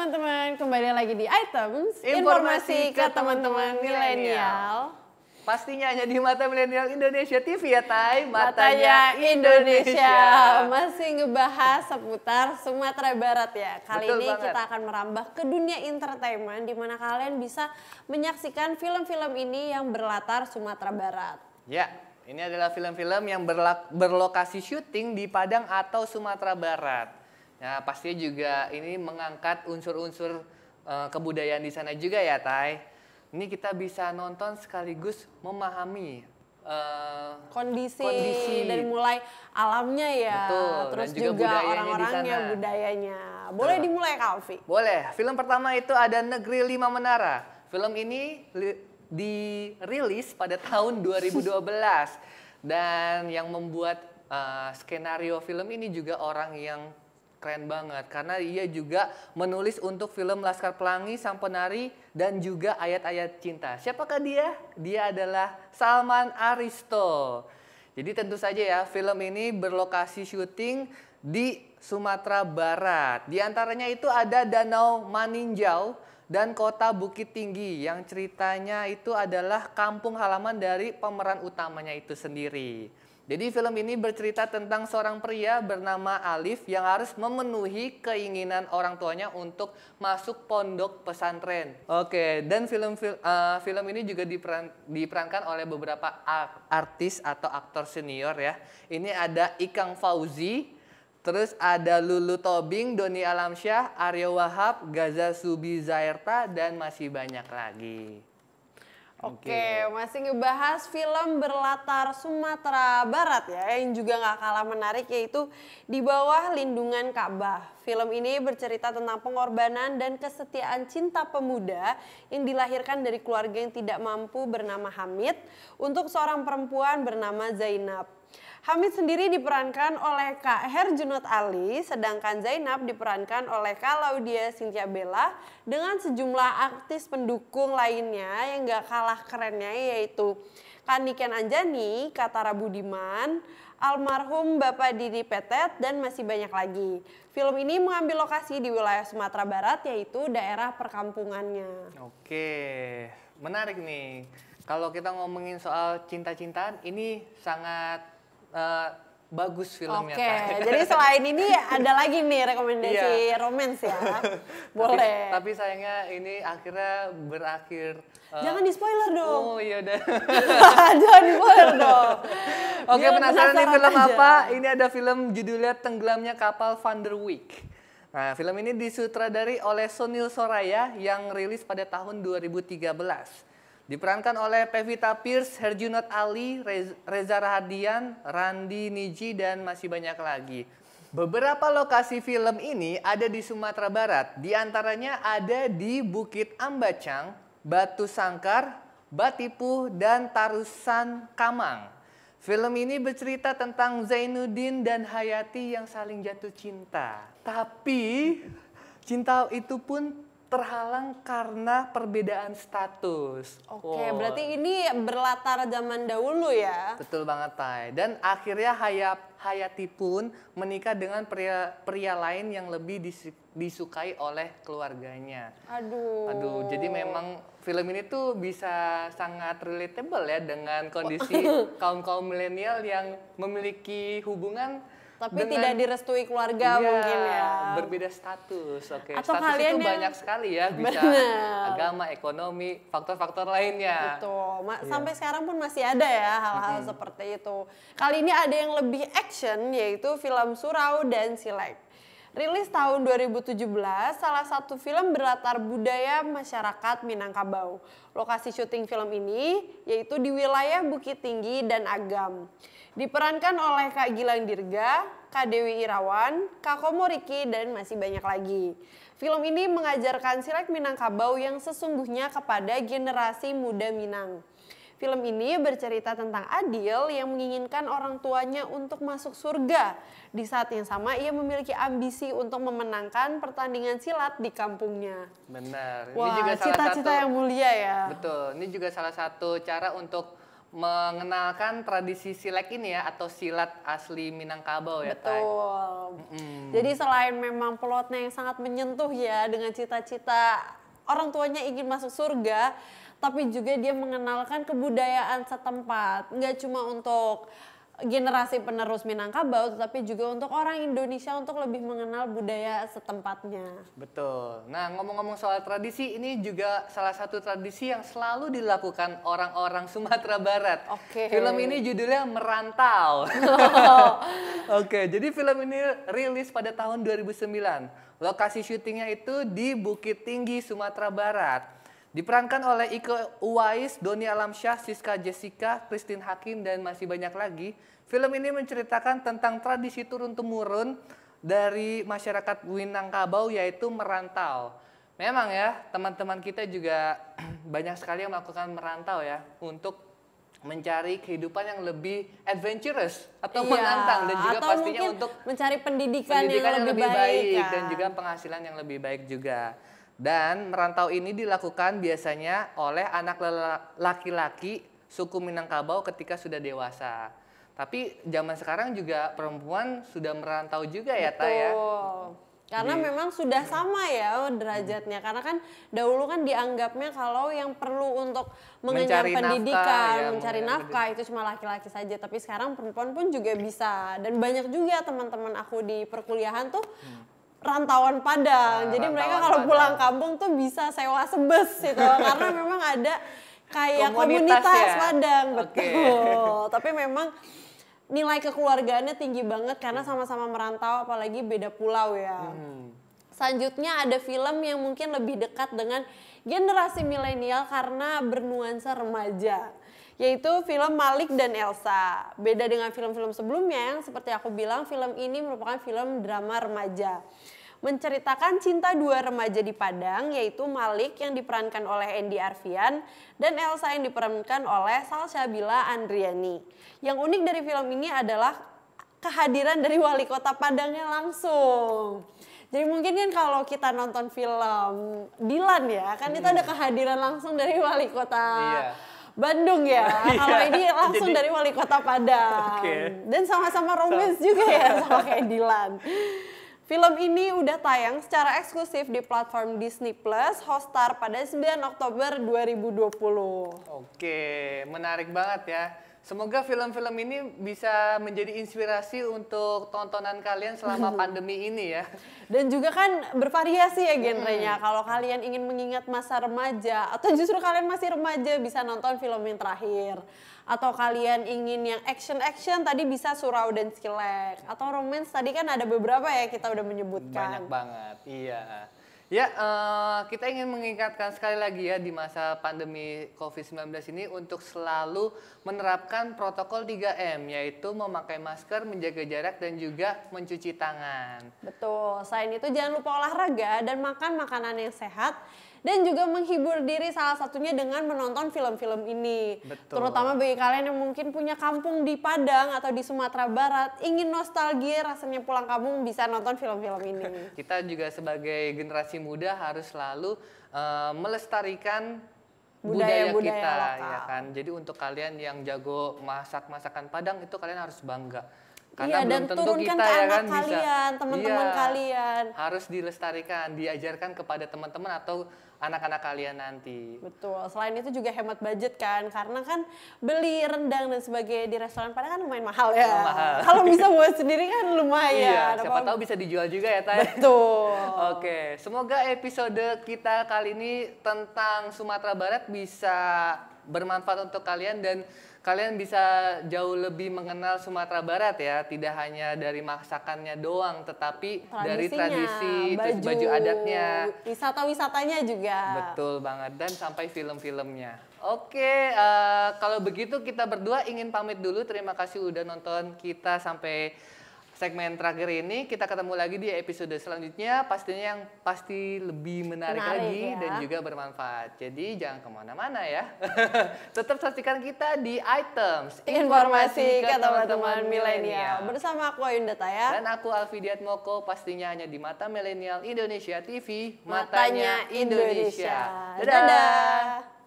teman-teman, kembali lagi di Items Informasi, informasi ke teman-teman milenial. Pastinya hanya di Mata Milenial Indonesia TV ya, Tay. Matanya, Matanya Indonesia. Indonesia. Masih ngebahas seputar Sumatera Barat ya. Kali Betul ini banget. kita akan merambah ke dunia entertainment di mana kalian bisa menyaksikan film-film ini yang berlatar Sumatera Barat. Ya, ini adalah film-film yang berlokasi syuting di Padang atau Sumatera Barat. Ya, pasti juga ini mengangkat unsur-unsur uh, kebudayaan di sana juga ya, Tai. Ini kita bisa nonton sekaligus memahami uh, kondisi, kondisi dari mulai alamnya ya, Betul. terus Dan juga, orang-orangnya, budayanya. Boleh Betul. dimulai, Kalvi? Boleh. Film pertama itu ada Negeri Lima Menara. Film ini dirilis pada tahun 2012 dan yang membuat uh, skenario film ini juga orang yang keren banget karena ia juga menulis untuk film Laskar Pelangi, Sang Penari dan juga ayat-ayat cinta. Siapakah dia? Dia adalah Salman Aristo. Jadi tentu saja ya film ini berlokasi syuting di Sumatera Barat. Di antaranya itu ada Danau Maninjau dan kota Bukit Tinggi yang ceritanya itu adalah kampung halaman dari pemeran utamanya itu sendiri. Jadi film ini bercerita tentang seorang pria bernama Alif yang harus memenuhi keinginan orang tuanya untuk masuk pondok pesantren. Oke, dan film film, uh, eh, film ini juga diperan, diperankan oleh beberapa artis atau aktor senior ya. Ini ada Ikang Fauzi, Terus ada Lulu Tobing, Doni Alamsyah, Aryo Wahab, Gaza Subi Zairta, dan masih banyak lagi. Oke, okay. masih ngebahas film berlatar Sumatera Barat ya, yang juga nggak kalah menarik yaitu di bawah lindungan Ka'bah Film ini bercerita tentang pengorbanan dan kesetiaan cinta pemuda yang dilahirkan dari keluarga yang tidak mampu bernama Hamid untuk seorang perempuan bernama Zainab. Hamid sendiri diperankan oleh Kak Herjunot Ali, sedangkan Zainab diperankan oleh Kak Laudia Cynthia Bella dengan sejumlah artis pendukung lainnya yang gak kalah kerennya yaitu Kaniken Anjani, Katara Budiman, Almarhum Bapak Didi Petet, dan masih banyak lagi. Film ini mengambil lokasi di wilayah Sumatera Barat, yaitu daerah perkampungannya. Oke, menarik nih. Kalau kita ngomongin soal cinta-cintaan, ini sangat uh, bagus filmnya. Oke, okay. jadi selain ini ada lagi nih rekomendasi yeah. romance ya. Boleh. Tapi, tapi sayangnya ini akhirnya berakhir. Uh, Jangan di spoiler dong. Oh iya udah. Jangan di spoiler dong. Oke, okay, penasaran nih film aja. apa? Ini ada film judulnya Tenggelamnya Kapal Van der Nah, film ini disutradari oleh Sunil Soraya yang rilis pada tahun 2013. Diperankan oleh Pevita Pierce, Herjunot Ali, Reza Rahadian, Randi Niji, dan masih banyak lagi. Beberapa lokasi film ini ada di Sumatera Barat. Di antaranya ada di Bukit Ambacang, Batu Sangkar, Batipuh, dan Tarusan Kamang. Film ini bercerita tentang Zainuddin dan Hayati yang saling jatuh cinta. Tapi cinta itu pun terhalang karena perbedaan status. Oke, okay, wow. berarti ini berlatar zaman dahulu ya. Betul banget, Tai. Dan akhirnya Hayap Hayati pun menikah dengan pria pria lain yang lebih disukai oleh keluarganya. Aduh. Aduh, jadi memang film ini tuh bisa sangat relatable ya dengan kondisi kaum-kaum milenial yang memiliki hubungan tapi dengan, tidak direstui keluarga ya, mungkin ya. Berbeda status, oke. Okay. status itu yang, banyak sekali ya, bisa bener. agama, ekonomi, faktor-faktor lainnya. Betul. Ma yeah. Sampai sekarang pun masih ada ya hal-hal mm -hmm. seperti itu. Kali ini ada yang lebih action yaitu film Surau dan Silek. Rilis tahun 2017, salah satu film berlatar budaya masyarakat Minangkabau. Lokasi syuting film ini yaitu di wilayah Bukit Tinggi dan Agam. Diperankan oleh Kak Gilang Dirga, Kak Dewi Irawan, Kak Komo dan masih banyak lagi. Film ini mengajarkan silat Minangkabau yang sesungguhnya kepada generasi muda Minang. Film ini bercerita tentang Adil yang menginginkan orang tuanya untuk masuk surga. Di saat yang sama ia memiliki ambisi untuk memenangkan pertandingan silat di kampungnya. Benar. Wah, ini juga cita-cita yang mulia ya. Betul. Ini juga salah satu cara untuk mengenalkan tradisi silat ini ya atau silat asli Minangkabau ya Betul. Mm -hmm. Jadi selain memang plotnya yang sangat menyentuh ya dengan cita-cita orang tuanya ingin masuk surga, tapi juga dia mengenalkan kebudayaan setempat. Nggak cuma untuk generasi penerus Minangkabau, tetapi juga untuk orang Indonesia untuk lebih mengenal budaya setempatnya. Betul. Nah, ngomong-ngomong soal tradisi, ini juga salah satu tradisi yang selalu dilakukan orang-orang Sumatera Barat. Oke. Okay. Film ini judulnya Merantau. Oh. Oke, jadi film ini rilis pada tahun 2009. Lokasi syutingnya itu di Bukit Tinggi, Sumatera Barat. Diperankan oleh Ike Uwais, Doni Alamsyah, Siska Jessica, Christine Hakim, dan masih banyak lagi. Film ini menceritakan tentang tradisi turun-temurun dari masyarakat Winangkabau yaitu merantau. Memang ya, teman-teman kita juga banyak sekali yang melakukan merantau ya untuk mencari kehidupan yang lebih adventurous atau iya, menantang dan juga pastinya untuk mencari pendidikan, pendidikan yang, yang lebih, lebih baik, baik kan. dan juga penghasilan yang lebih baik juga. Dan merantau ini dilakukan biasanya oleh anak laki-laki suku Minangkabau ketika sudah dewasa. Tapi zaman sekarang juga perempuan sudah merantau juga ya, ya? Betul. Taya. Karena memang sudah sama ya oh, derajatnya. Hmm. Karena kan dahulu kan dianggapnya kalau yang perlu untuk mengenyam pendidikan, nafkah, ya, mencari nafkah itu cuma laki-laki saja. Tapi sekarang perempuan pun juga bisa. Dan banyak juga teman-teman aku di perkuliahan tuh hmm rantauan Padang. Nah, Jadi mereka kalau pulang kampung tuh bisa sewa sebes gitu karena memang ada kayak komunitas, komunitas ya? Padang, betul. Tapi memang nilai kekeluargaannya tinggi banget karena sama-sama merantau apalagi beda pulau ya. Hmm. Selanjutnya ada film yang mungkin lebih dekat dengan generasi milenial karena bernuansa remaja yaitu film Malik dan Elsa. Beda dengan film-film sebelumnya yang seperti aku bilang film ini merupakan film drama remaja. Menceritakan cinta dua remaja di Padang yaitu Malik yang diperankan oleh Andy Arfian dan Elsa yang diperankan oleh Salsabila Andriani. Yang unik dari film ini adalah kehadiran dari wali kota Padangnya langsung. Jadi mungkin kan kalau kita nonton film Dilan ya, kan hmm. itu ada kehadiran langsung dari wali kota. Iya. Bandung ya. Iya. Kalau ini langsung jadi... dari wali kota Padang. Okay. Dan sama-sama romance so. juga ya sama kayak Dilan. Film ini udah tayang secara eksklusif di platform Disney Plus Hotstar pada 9 Oktober 2020. Oke, menarik banget ya. Semoga film-film ini bisa menjadi inspirasi untuk tontonan kalian selama pandemi ini ya. Dan juga kan bervariasi ya genrenya. Hmm. Kalau kalian ingin mengingat masa remaja atau justru kalian masih remaja bisa nonton film yang terakhir. Atau kalian ingin yang action-action tadi bisa Surau dan Skillet. Atau romance tadi kan ada beberapa ya kita udah menyebutkan. Banyak banget, iya. Ya, uh, kita ingin mengingatkan sekali lagi ya di masa pandemi COVID-19 ini untuk selalu menerapkan protokol 3M yaitu memakai masker, menjaga jarak dan juga mencuci tangan. Betul. Selain itu jangan lupa olahraga dan makan makanan yang sehat dan juga menghibur diri salah satunya dengan menonton film-film ini. Betul. Terutama bagi kalian yang mungkin punya kampung di Padang atau di Sumatera Barat, ingin nostalgia rasanya pulang kampung bisa nonton film-film ini. Kita juga sebagai generasi muda harus selalu uh, melestarikan budaya, budaya, budaya lokal. ya kan. Jadi untuk kalian yang jago masak masakan Padang itu kalian harus bangga. Karena iya, belum dan tentu kita ke ya kan kalian, bisa teman-teman iya, kalian harus dilestarikan, diajarkan kepada teman-teman atau anak-anak kalian nanti. Betul. Selain itu juga hemat budget kan, karena kan beli rendang dan sebagainya di restoran padahal kan lumayan mahal ya. mahal. Kalau bisa buat sendiri kan lumayan. Iya, Apa siapa tahu bisa dijual juga ya, Tay. Betul. Oke, semoga episode kita kali ini tentang Sumatera Barat bisa bermanfaat untuk kalian dan kalian bisa jauh lebih mengenal Sumatera Barat ya, tidak hanya dari masakannya doang, tetapi dari tradisi, baju, terus baju adatnya, wisata-wisatanya juga. Betul banget dan sampai film-filmnya. Oke, uh, kalau begitu kita berdua ingin pamit dulu. Terima kasih udah nonton kita sampai segmen terakhir ini kita ketemu lagi di episode selanjutnya pastinya yang pasti lebih menarik, menarik lagi ya. dan juga bermanfaat jadi jangan kemana-mana ya tetap saksikan kita di items informasi, informasi ke teman-teman milenial bersama aku Ayunda Taya dan aku Alfidiat Moko pastinya hanya di Mata Milenial Indonesia TV matanya, matanya Indonesia, Indonesia. dadah, dadah.